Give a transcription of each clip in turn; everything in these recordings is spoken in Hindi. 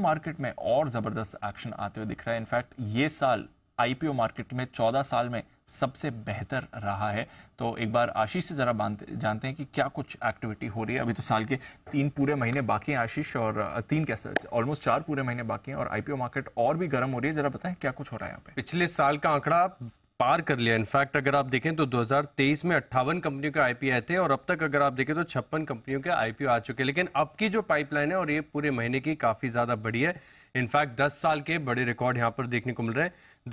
मार्केट में और ज़बरदस्त एक्शन आते हुए दिख रहा है इनफैक्ट ये साल आईपीओ मार्केट में 14 साल में सबसे बेहतर रहा है तो एक बार आशीष से ज़रा जानते हैं कि क्या कुछ एक्टिविटी हो रही है अभी तो साल के तीन पूरे महीने बाकी हैं आशीष और तीन कैसे ऑलमोस्ट चार पूरे महीने बाकी हैं और आईपीओ मार्केट और भी गर्म हो रही है ज़रा बताएं क्या कुछ हो रहा है यहाँ पे पिछले साल का आंकड़ा पार कर लिया इनफैक्ट अगर आप देखें तो 2023 में अट्ठावन कंपनियों के आईपीओ आए थे और अब तक अगर आप देखें तो छप्पन कंपनियों के आईपीओ आ चुके हैं लेकिन अब की जो पाइपलाइन है और ये पूरे महीने की काफ़ी ज़्यादा बड़ी है इनफैक्ट 10 साल के बड़े रिकॉर्ड यहां पर देखने को मिल रहे हैं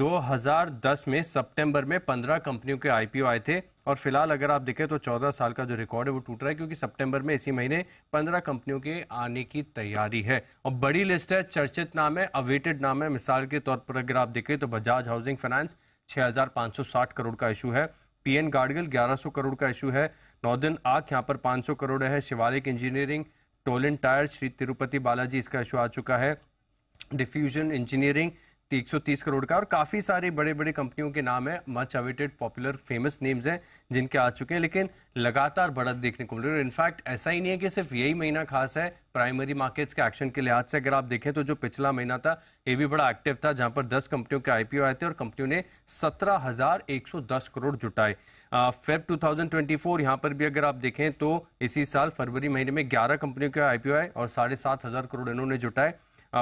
2010 में सितंबर में 15 कंपनियों के आईपीओ आए थे और फिलहाल अगर आप देखें तो 14 साल का जो रिकॉर्ड है वो टूट रहा है क्योंकि सितंबर में इसी महीने 15 कंपनियों के आने की तैयारी है और बड़ी लिस्ट है चर्चित नाम है अवेटेड नाम है मिसाल के तौर पर अगर आप देखें तो बजाज हाउसिंग फाइनेंस 6,560 करोड़ का इशू है पी एन गार्डगिल 1100 करोड़ का इशू है नॉर्दर्न आर्क यहाँ पर 500 करोड़ है शिवालिक इंजीनियरिंग टोलिन टायर श्री तिरुपति बालाजी इसका इशू आ चुका है डिफ्यूजन इंजीनियरिंग एक सौ तीस करोड़ का और काफ़ी सारे बड़े बड़े कंपनियों के नाम है much awaited popular famous names हैं जिनके आ चुके हैं लेकिन लगातार बढ़त देखने को मिल रही है इनफैक्ट ऐसा ही नहीं है कि सिर्फ यही महीना खास है प्राइमरी मार्केट्स के एक्शन के लिहाज से अगर आप देखें तो जो पिछला महीना था ये भी बड़ा एक्टिव था जहां पर दस कंपनियों के आईपीओ आए थे और कंपनियों ने सत्रह करोड़ जुटाए फेब टू थाउजेंड पर भी अगर आप देखें तो इसी साल फरवरी महीने में ग्यारह कंपनियों के आईपीओ आए और साढ़े सात करोड़ इन्होंने जुटाए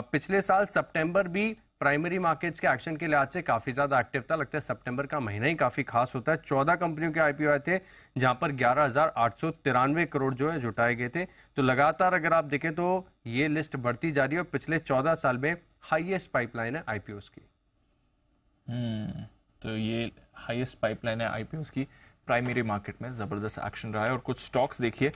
पिछले साल सितंबर भी प्राइमरी मार्केट्स के एक्शन के लिहाज से काफ़ी ज़्यादा एक्टिव था लगता है सितंबर का महीना ही काफ़ी खास होता है चौदह कंपनियों के आईपीओ आए थे जहां पर ग्यारह करोड़ जो है जुटाए गए थे तो लगातार अगर आप देखें तो ये लिस्ट बढ़ती जा रही है और पिछले चौदह साल में हाइएस्ट पाइपलाइन है आई की हम्म, तो ये हाइएस्ट पाइपलाइन है आईपीओ की प्राइमरी मार्केट में ज़बरदस्त एक्शन रहा है और कुछ स्टॉक्स देखिए